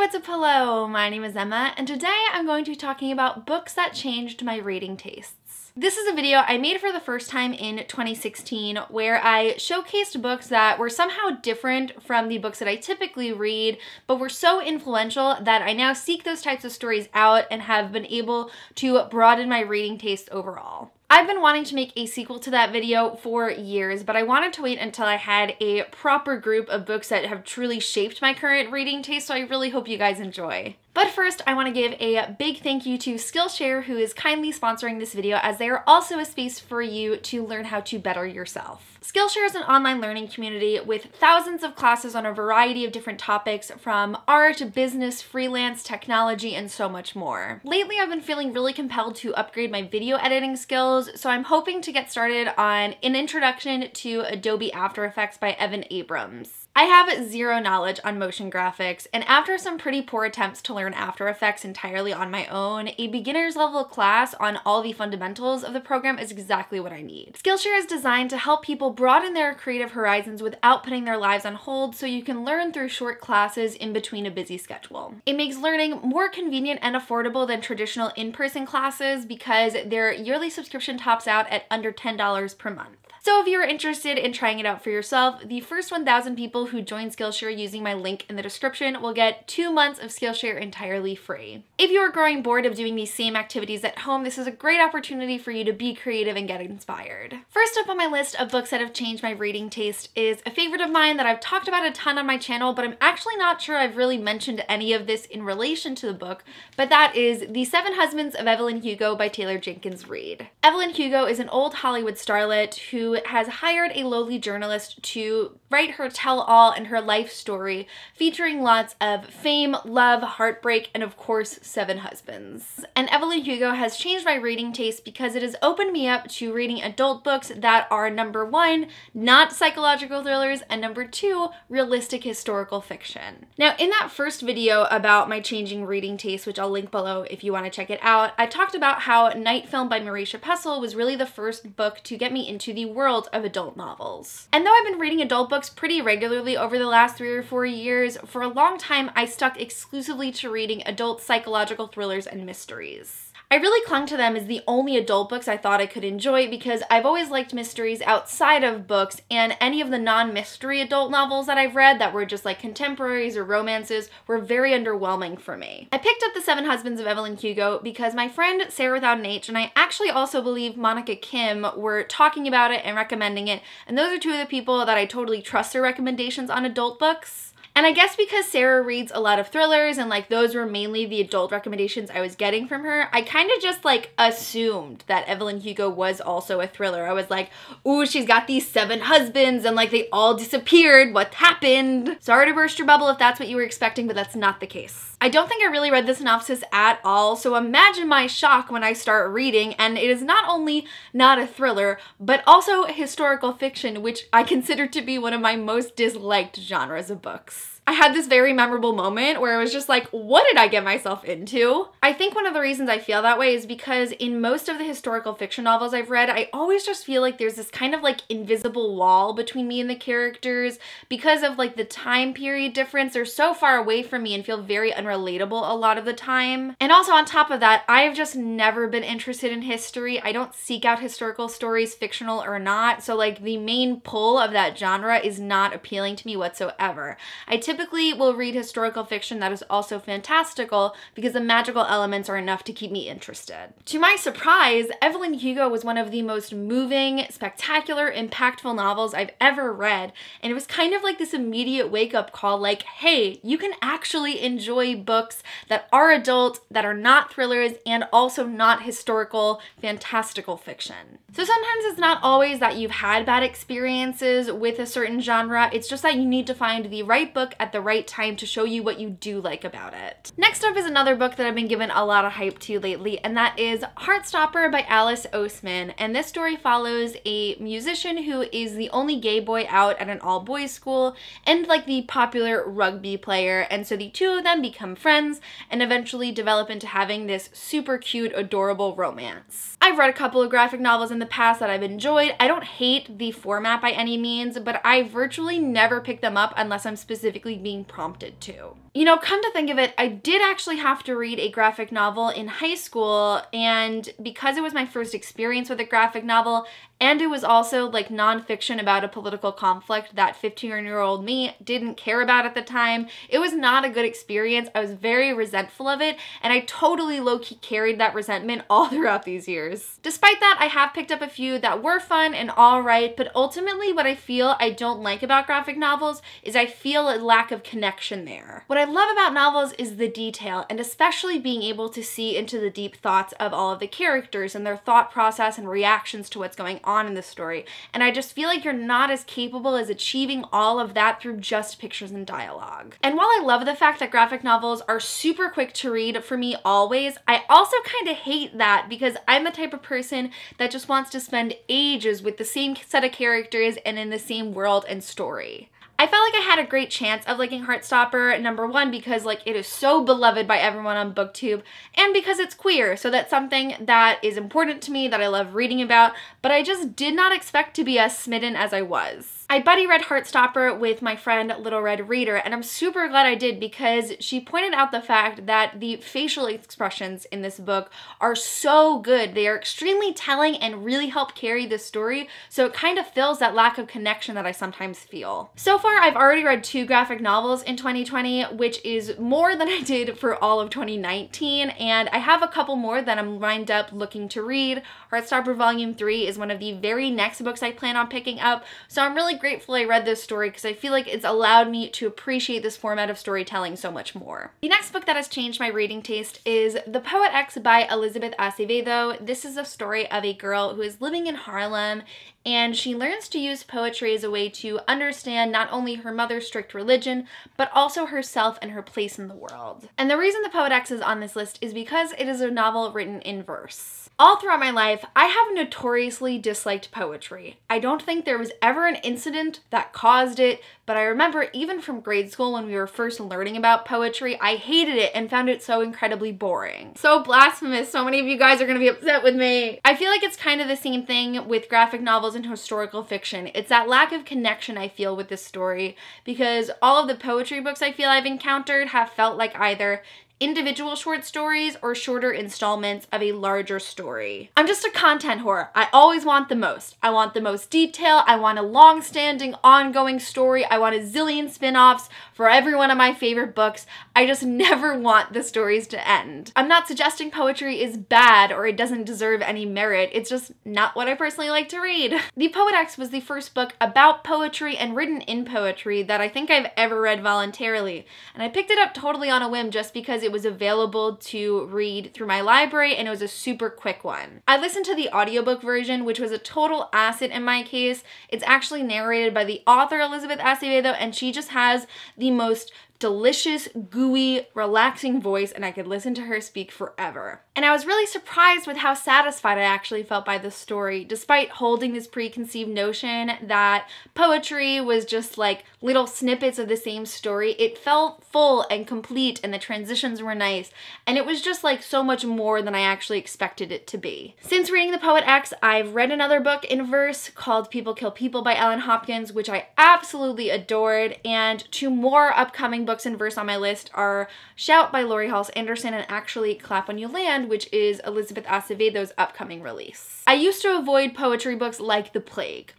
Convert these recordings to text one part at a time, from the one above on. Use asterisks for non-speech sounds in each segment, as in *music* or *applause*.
what's up, hello? My name is Emma, and today I'm going to be talking about books that changed my reading tastes. This is a video I made for the first time in 2016 where I showcased books that were somehow different from the books that I typically read, but were so influential that I now seek those types of stories out and have been able to broaden my reading taste overall. I've been wanting to make a sequel to that video for years, but I wanted to wait until I had a proper group of books that have truly shaped my current reading taste, so I really hope you guys enjoy. But first, I want to give a big thank you to Skillshare, who is kindly sponsoring this video, as they are also a space for you to learn how to better yourself. Skillshare is an online learning community with thousands of classes on a variety of different topics, from art, business, freelance, technology, and so much more. Lately, I've been feeling really compelled to upgrade my video editing skills, so I'm hoping to get started on an introduction to Adobe After Effects by Evan Abrams. I have zero knowledge on motion graphics, and after some pretty poor attempts to learn After Effects entirely on my own, a beginner's level class on all the fundamentals of the program is exactly what I need. Skillshare is designed to help people broaden their creative horizons without putting their lives on hold so you can learn through short classes in between a busy schedule. It makes learning more convenient and affordable than traditional in-person classes because their yearly subscription tops out at under $10 per month. So if you're interested in trying it out for yourself, the first 1,000 people who join Skillshare using my link in the description will get two months of Skillshare entirely free. If you are growing bored of doing these same activities at home, this is a great opportunity for you to be creative and get inspired. First up on my list of books that have changed my reading taste is a favorite of mine that I've talked about a ton on my channel, but I'm actually not sure I've really mentioned any of this in relation to the book, but that is The Seven Husbands of Evelyn Hugo by Taylor Jenkins Reid. Evelyn Hugo is an old Hollywood starlet who has hired a lowly journalist to write her tell all and her life story, featuring lots of fame, love, heartbreak, and of course, seven husbands. And Evelyn Hugo has changed my reading taste because it has opened me up to reading adult books that are number one, not psychological thrillers, and number two, realistic historical fiction. Now, in that first video about my changing reading taste, which I'll link below if you want to check it out, I talked about how Night Film by Marisha Pessl was really the first book to get me into the world of adult novels. And though I've been reading adult books books pretty regularly over the last three or four years. For a long time, I stuck exclusively to reading adult psychological thrillers and mysteries. I really clung to them as the only adult books I thought I could enjoy because I've always liked mysteries outside of books, and any of the non mystery adult novels that I've read that were just like contemporaries or romances were very underwhelming for me. I picked up The Seven Husbands of Evelyn Hugo because my friend Sarah Without an H and I actually also believe Monica Kim were talking about it and recommending it, and those are two of the people that I totally trust their recommendations on adult books. And I guess because Sarah reads a lot of thrillers and like those were mainly the adult recommendations I was getting from her, I kind of just like assumed that Evelyn Hugo was also a thriller. I was like, ooh, she's got these seven husbands and like they all disappeared. What happened? Sorry to burst your bubble if that's what you were expecting, but that's not the case. I don't think I really read the synopsis at all, so imagine my shock when I start reading, and it is not only not a thriller, but also historical fiction, which I consider to be one of my most disliked genres of books. I had this very memorable moment where I was just like, what did I get myself into? I think one of the reasons I feel that way is because in most of the historical fiction novels I've read, I always just feel like there's this kind of like invisible wall between me and the characters because of like the time period difference. They're so far away from me and feel very unrelatable a lot of the time. And also on top of that, I've just never been interested in history. I don't seek out historical stories, fictional or not. So like the main pull of that genre is not appealing to me whatsoever. I typically typically will read historical fiction that is also fantastical because the magical elements are enough to keep me interested. To my surprise, Evelyn Hugo was one of the most moving, spectacular, impactful novels I've ever read, and it was kind of like this immediate wake-up call like, hey, you can actually enjoy books that are adult, that are not thrillers, and also not historical, fantastical fiction. So sometimes it's not always that you've had bad experiences with a certain genre, it's just that you need to find the right book at at the right time to show you what you do like about it. Next up is another book that I've been given a lot of hype to lately, and that is Heartstopper by Alice Oseman. And this story follows a musician who is the only gay boy out at an all boys school and like the popular rugby player. And so the two of them become friends and eventually develop into having this super cute, adorable romance. I've read a couple of graphic novels in the past that I've enjoyed. I don't hate the format by any means, but I virtually never pick them up unless I'm specifically basically being prompted to. You know, come to think of it, I did actually have to read a graphic novel in high school, and because it was my first experience with a graphic novel, and it was also like nonfiction about a political conflict that 15 year old me didn't care about at the time. It was not a good experience. I was very resentful of it, and I totally low key carried that resentment all *laughs* throughout these years. Despite that, I have picked up a few that were fun and alright, but ultimately, what I feel I don't like about graphic novels is I feel a lack of connection there. What I love about novels is the detail, and especially being able to see into the deep thoughts of all of the characters and their thought process and reactions to what's going on on in the story. And I just feel like you're not as capable as achieving all of that through just pictures and dialogue. And while I love the fact that graphic novels are super quick to read for me always, I also kind of hate that because I'm the type of person that just wants to spend ages with the same set of characters and in the same world and story. I felt like I had a great chance of liking Heartstopper, number one, because like it is so beloved by everyone on booktube, and because it's queer, so that's something that is important to me, that I love reading about, but I just did not expect to be as smitten as I was. I buddy read Heartstopper with my friend Little Red Reader, and I'm super glad I did because she pointed out the fact that the facial expressions in this book are so good. They are extremely telling and really help carry the story, so it kind of fills that lack of connection that I sometimes feel. So far, I've already read two graphic novels in 2020, which is more than *laughs* I did for all of 2019, and I have a couple more that I'm lined up looking to read. Heartstopper Volume 3 is one of the very next books I plan on picking up, so I'm really grateful I read this story because I feel like it's allowed me to appreciate this format of storytelling so much more. The next book that has changed my reading taste is The Poet X by Elizabeth Acevedo. This is a story of a girl who is living in Harlem and she learns to use poetry as a way to understand not only her mother's strict religion, but also herself and her place in the world. And the reason the X is on this list is because it is a novel written in verse. All throughout my life, I have notoriously disliked poetry. I don't think there was ever an incident that caused it, but I remember even from grade school when we were first learning about poetry, I hated it and found it so incredibly boring. So blasphemous. So many of you guys are going to be upset with me. I feel like it's kind of the same thing with graphic novels and historical fiction. It's that lack of connection I feel with this story because all of the poetry books I feel I've encountered have felt like either individual short stories or shorter installments of a larger story. I'm just a content whore. I always want the most. I want the most detail. I want a long-standing, ongoing story. I want a zillion spin-offs for every one of my favorite books. I just *laughs* never want the stories to end. I'm not suggesting poetry is bad or it doesn't deserve any merit. It's just not what I personally like to read. *laughs* The PoetX was the first book about poetry and written in poetry that I think I've ever read voluntarily, and I picked it up totally on a whim just because it it was available to read through my library and it was a super quick one. I listened to the audiobook version, which was a total asset in my case. It's actually narrated by the author Elizabeth Acevedo and she just has the most delicious, gooey, relaxing voice, and I could listen to her speak forever. And I was really surprised with how satisfied I actually felt by this story, despite holding this preconceived notion that poetry was just like little snippets of the same story. It felt full and complete, and the transitions were nice, and it was just like so much more than I actually expected it to be. Since reading The Poet X, I've read another book in verse called People Kill People by Ellen Hopkins, which I absolutely adored, and two more upcoming books and verse on my list are Shout by Laurie Halse Anderson and actually Clap When You Land, which is Elizabeth Acevedo's upcoming release. I used to avoid poetry books like the plague.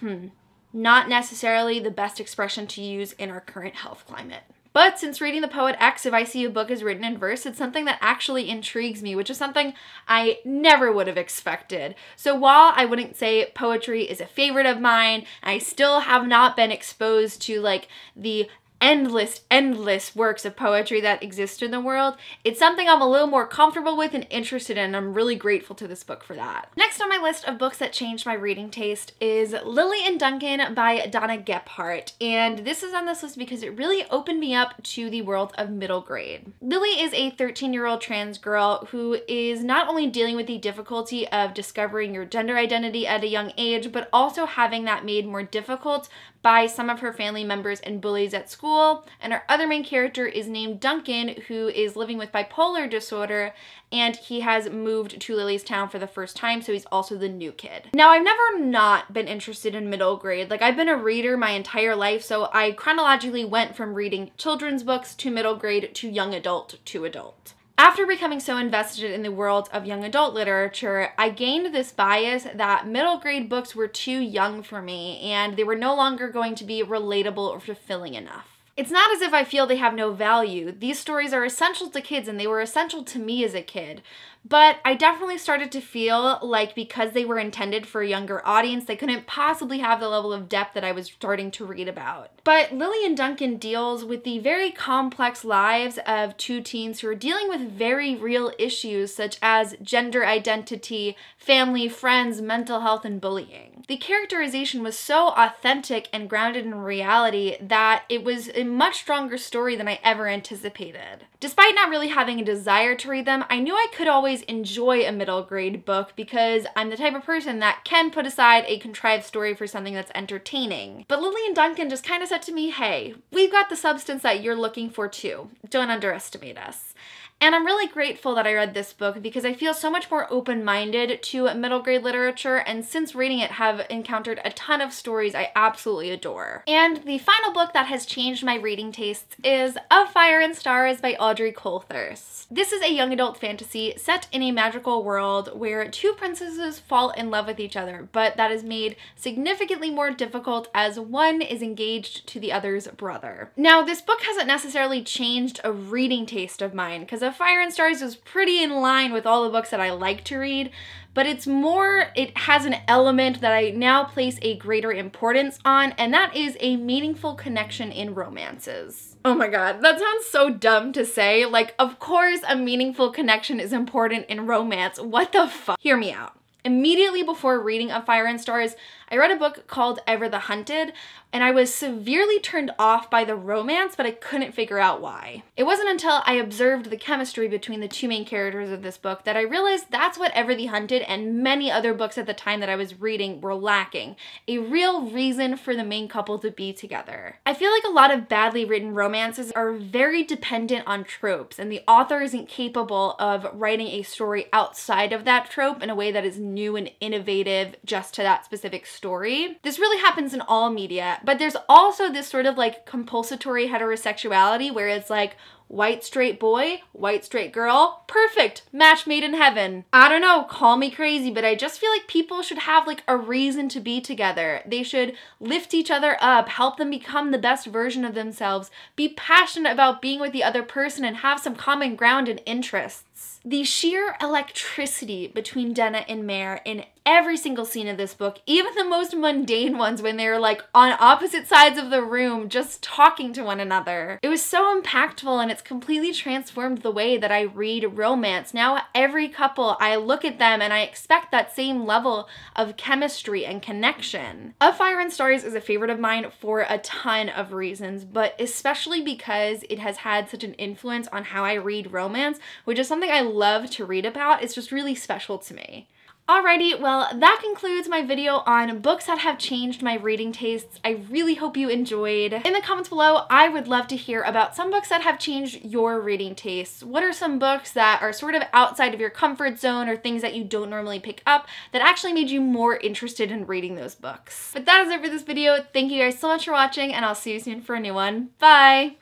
Hmm, not necessarily the best expression to use in our current health climate. But since reading The Poet X, if I see a book is written in verse, it's something that actually intrigues me, which is something I never would have expected. So while I wouldn't say poetry is a favorite of mine, I still have not been exposed to like the endless, endless works of poetry that exist in the world. It's something I'm a little more comfortable with and interested in. I'm really grateful to this book for that. Next on my list of books that changed my reading taste is Lily and Duncan by Donna Gephardt. And this is on this list because it really opened me up to the world of middle grade. Lily is a 13 year old trans girl who is not only dealing with the difficulty of discovering your gender identity at a young age, but also having that made more difficult by some of her family members and bullies at school school, and our other main character is named Duncan, who is living with bipolar disorder, and he has moved to Lily's town for the first time, so he's also the new kid. Now, I've never not been interested in middle grade. Like, I've been a reader my entire life, so I chronologically went from reading children's books to middle grade to young adult to adult. After becoming so invested in the world of young adult literature, I gained this bias that middle grade books were too young for me and they were no longer going to be relatable or fulfilling enough. It's not as if I feel they have no value. These stories are essential to kids and they were essential to me as a kid. But I definitely started to feel like because they were intended for a younger audience, they couldn't possibly have the level of depth that I was starting to read about. But Lillian Duncan deals with the very complex lives of two teens who are dealing with very real issues such as gender identity, family, friends, mental health, and bullying. The characterization was so authentic and grounded in reality that it was a much stronger story than I ever anticipated. Despite not really having a desire to read them, I knew I could always always enjoy a middle grade book because I'm the type of person that can put aside a contrived story for something that's entertaining. But Lillian Duncan just kind of said to me, hey, we've got the substance that you're looking for too. Don't underestimate us. And I'm really grateful that I read this book because I feel so much more open-minded to middle grade literature and since reading it have encountered a ton of stories I absolutely adore. And the final book that has changed my reading tastes is Of Fire and Stars by Audrey Colthurst. This is a young adult fantasy set in a magical world where two princesses fall in love with each other, but that is made significantly more difficult as one is engaged to the other's brother. Now, this book hasn't necessarily changed a reading taste of mine because Fire and Stars is pretty in line with all the books that I like to read, but it's more, it has an element that I now place a greater importance on, and that is a meaningful connection in romances. Oh my god, that sounds so dumb to say. Like, of course a meaningful connection is important in romance. What the fuck? Hear me out. Immediately before reading Of Fire and Stars, I read a book called Ever the Hunted, and I was severely turned off by the romance, but I couldn't figure out why. It wasn't until I observed the chemistry between the two main characters of this book that I realized that's what Ever the Hunted and many other books at the time that I was reading were lacking a real reason for the main couple to be together. I feel like a lot of badly written romances are very dependent on tropes, and the author isn't capable of writing a story outside of that trope in a way that is new and innovative just to that specific story. This really happens in all media, but there's also this sort of like compulsory heterosexuality where it's like, White straight boy, white straight girl, perfect, match made in heaven. I don't know, call me crazy, but I just feel like people should have like a reason to be together. They should lift each other up, help them become the best version of themselves, be passionate about being with the other person and have some common ground and interests. The sheer electricity between Denna and Mare in every single scene of this book, even the most mundane ones when they were like on opposite sides of the room just talking to one another. It was so impactful and it's completely transformed the way that I read romance. Now, every couple, I look at them and I expect that same level of chemistry and connection. A Fire and Stars is a favorite of mine for a ton of reasons, but especially because it has had such an influence on how I read romance, which is something I love to read about. It's just really special to me. Alrighty, well that concludes my video on books that have changed my reading tastes. I really hope you enjoyed. In the comments below, I would love to hear about some books that have changed your reading tastes. What are some books that are sort of outside of your comfort zone or things that you don't normally pick up that actually made you more interested in reading those books? But that is it for this video. Thank you guys so much for watching and I'll see you soon for a new one. Bye!